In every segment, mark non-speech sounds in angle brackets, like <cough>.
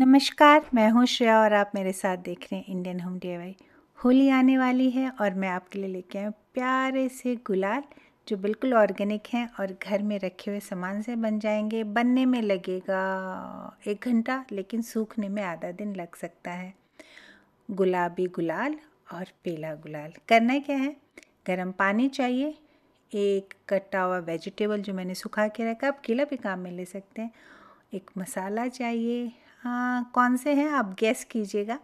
नमस्कार मैं हूं श्रेया और आप मेरे साथ देख रहे हैं इंडियन होम डी होली आने वाली है और मैं आपके लिए लेके आया प्यारे से गुलाल जो बिल्कुल ऑर्गेनिक हैं और घर में रखे हुए सामान से बन जाएंगे बनने में लगेगा एक घंटा लेकिन सूखने में आधा दिन लग सकता है गुलाबी गुलाल और पीला गुलाल करना क्या है गर्म पानी चाहिए एक कटा हुआ वेजिटेबल जो मैंने सुखा के रखा आप केला भी काम में ले सकते हैं एक मसाला चाहिए हाँ, कौन से हैं आप गैस कीजिएगा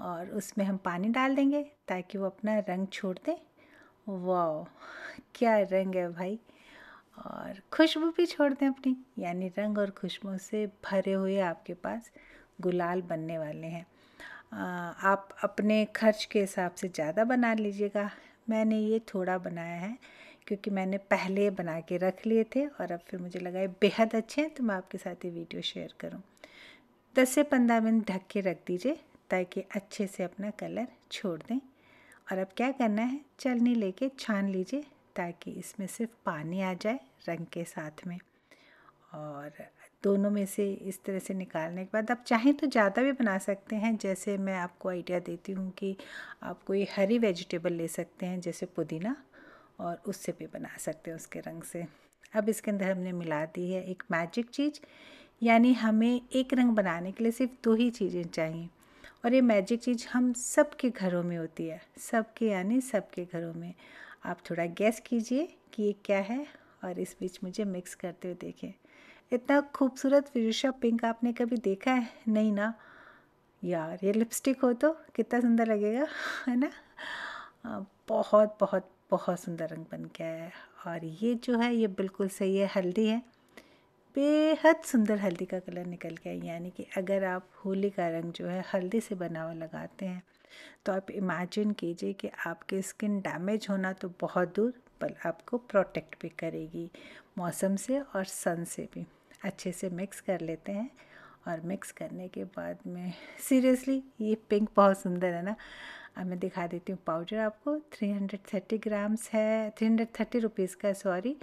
और उसमें हम पानी डाल देंगे ताकि वो अपना रंग छोड़ दें वाह क्या रंग है भाई और खुशबू भी छोड़ दें अपनी यानी रंग और खुशबू से भरे हुए आपके पास गुलाल बनने वाले हैं आप अपने खर्च के हिसाब से ज़्यादा बना लीजिएगा मैंने ये थोड़ा बनाया है क्योंकि मैंने पहले बना के रख लिए थे और अब फिर मुझे लगा बेहद अच्छे हैं तो मैं आपके साथ ये वीडियो शेयर करूँ 10 से 15 मिनट ढक के रख दीजिए ताकि अच्छे से अपना कलर छोड़ दें और अब क्या करना है चलनी लेके छान लीजिए ताकि इसमें सिर्फ पानी आ जाए रंग के साथ में और दोनों में से इस तरह से निकालने के बाद आप चाहें तो ज़्यादा भी बना सकते हैं जैसे मैं आपको आइडिया देती हूँ कि आप कोई हरी वेजिटेबल ले सकते हैं जैसे पुदीना और उससे भी बना सकते हैं उसके रंग से अब इसके अंदर हमने मिला दी है एक मैजिक चीज़ यानी हमें एक रंग बनाने के लिए सिर्फ दो ही चीज़ें चाहिए और ये मैजिक चीज़ हम सबके घरों में होती है सबके यानी सबके घरों में आप थोड़ा गैस कीजिए कि ये क्या है और इस बीच मुझे मिक्स करते हुए देखें इतना खूबसूरत विजुषा पिंक आपने कभी देखा है नहीं ना यार ये लिपस्टिक हो तो कितना सुंदर लगेगा है ना बहुत बहुत बहुत सुंदर रंग बन गया है और ये जो है ये बिल्कुल सही है हल्दी है बेहद सुंदर हल्दी का कलर निकल के आई यानी कि अगर आप होली का रंग जो है हल्दी से बना हुआ लगाते हैं तो आप इमेजिन कीजिए कि आपके स्किन डैमेज होना तो बहुत दूर पर आपको प्रोटेक्ट भी करेगी मौसम से और सन से भी अच्छे से मिक्स कर लेते हैं और मिक्स करने के बाद में सीरियसली ये पिंक बहुत सुंदर है ना अब मैं दिखा देती हूँ पाउडर आपको 330 ग्राम्स है 330 हंड्रेड रुपीज़ का सॉरी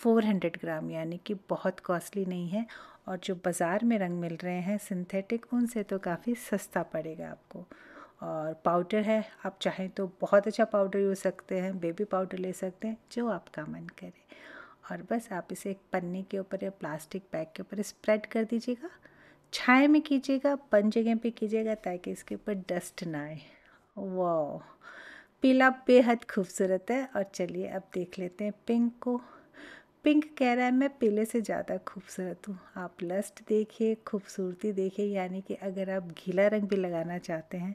400 ग्राम यानी कि बहुत कॉस्टली नहीं है और जो बाज़ार में रंग मिल रहे हैं सिंथेटिक उनसे तो काफ़ी सस्ता पड़ेगा आपको और पाउडर है आप चाहें तो बहुत अच्छा पाउडर यूज सकते हैं बेबी पाउडर ले सकते हैं जो आपका मन करे और बस आप इसे एक पन्नी के ऊपर या प्लास्टिक बैग के ऊपर स्प्रेड कर दीजिएगा छाए में कीजिएगा बन जगह पे कीजिएगा ताकि इसके ऊपर डस्ट ना आए वो पीला बेहद खूबसूरत है और चलिए अब देख लेते हैं पिंक को पिंक कह रहा है मैं पीले से ज़्यादा खूबसूरत हूँ आप लस्ट देखिए खूबसूरती देखिए यानी कि अगर आप घीला रंग भी लगाना चाहते हैं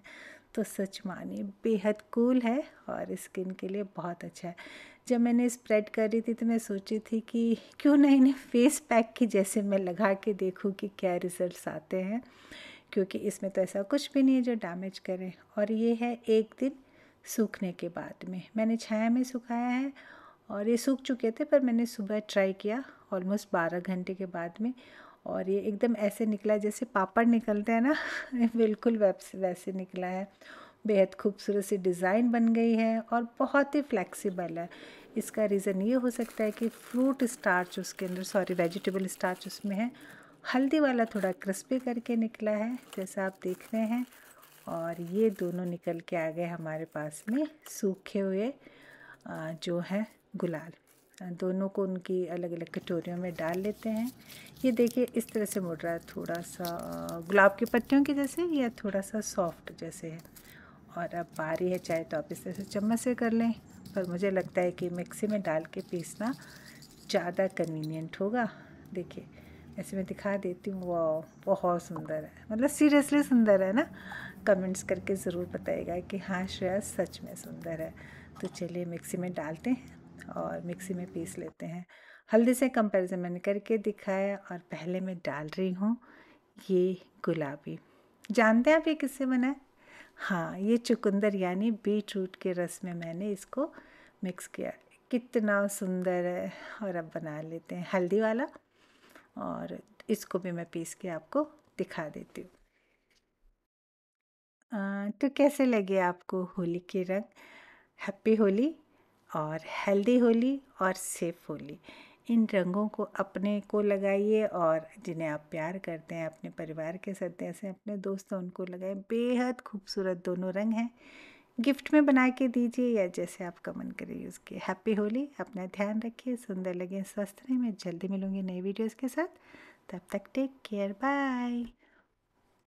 तो सच मानिए बेहद कूल है और स्किन के लिए बहुत अच्छा है जब मैंने स्प्रेड कर रही थी तो मैं सोची थी कि क्यों ना इन्हें फेस पैक की जैसे मैं लगा के देखूँ कि क्या रिज़ल्ट आते हैं क्योंकि इसमें तो ऐसा कुछ भी नहीं है जो डैमेज करें और ये है एक दिन सूखने के बाद में मैंने छाया में सुखाया है और ये सूख चुके थे पर मैंने सुबह ट्राई किया ऑलमोस्ट बारह घंटे के बाद में और ये एकदम ऐसे निकला जैसे पापड़ निकलते हैं ना <laughs> बिल्कुल वैसे वैसे निकला है बेहद खूबसूरत सी डिज़ाइन बन गई है और बहुत ही फ्लेक्सिबल है इसका रीज़न ये हो सकता है कि फ्रूट स्टार्च उसके अंदर सॉरी वेजिटेबल स्टार्च उसमें है हल्दी वाला थोड़ा क्रिस्पी करके निकला है जैसा आप देख रहे हैं और ये दोनों निकल के आ गए हमारे पास में सूखे हुए जो है गुलाल दोनों को उनकी अलग अलग कटोरियों में डाल लेते हैं ये देखिए इस तरह से मुड़ रहा है थोड़ा सा गुलाब की पत्तियों के जैसे या थोड़ा सा सॉफ्ट जैसे है और अब बारी है चाहे तो आप इस तरह से चम्मच से कर लें पर मुझे लगता है कि मिक्सी में डाल के पीसना ज़्यादा कन्वीनियंट होगा देखिए ऐसे मैं दिखा देती हूँ वो बहुत सुंदर है मतलब सीरियसली सुंदर है ना कमेंट्स करके ज़रूर बताएगा कि हाँ श्रेया सच में सुंदर है तो चलिए मिक्सी में डालते हैं और मिक्सी में पीस लेते हैं हल्दी से कंपेरिजन मैंने करके दिखाया और पहले मैं डाल रही हूँ ये गुलाबी जानते हैं आप ये किससे बना है हाँ ये चुकंदर यानी बीट रूट के रस में मैंने इसको मिक्स किया कितना सुंदर है और अब बना लेते हैं हल्दी वाला और इसको भी मैं पीस के आपको दिखा देती हूँ तो कैसे लगे आपको होली के रंग हैप्पी होली और हेल्दी होली और सेफ होली इन रंगों को अपने को लगाइए और जिन्हें आप प्यार करते हैं अपने परिवार के सदस्य अपने दोस्तों उनको लगाए बेहद खूबसूरत दोनों रंग हैं गिफ्ट में बना के दीजिए या जैसे आपका मन करे यूज़ किए हैप्पी होली अपना ध्यान रखिए सुंदर लगे स्वस्थ रहें मैं जल्दी मिलूंगी नई वीडियोज़ के साथ तब तक टेक केयर बाय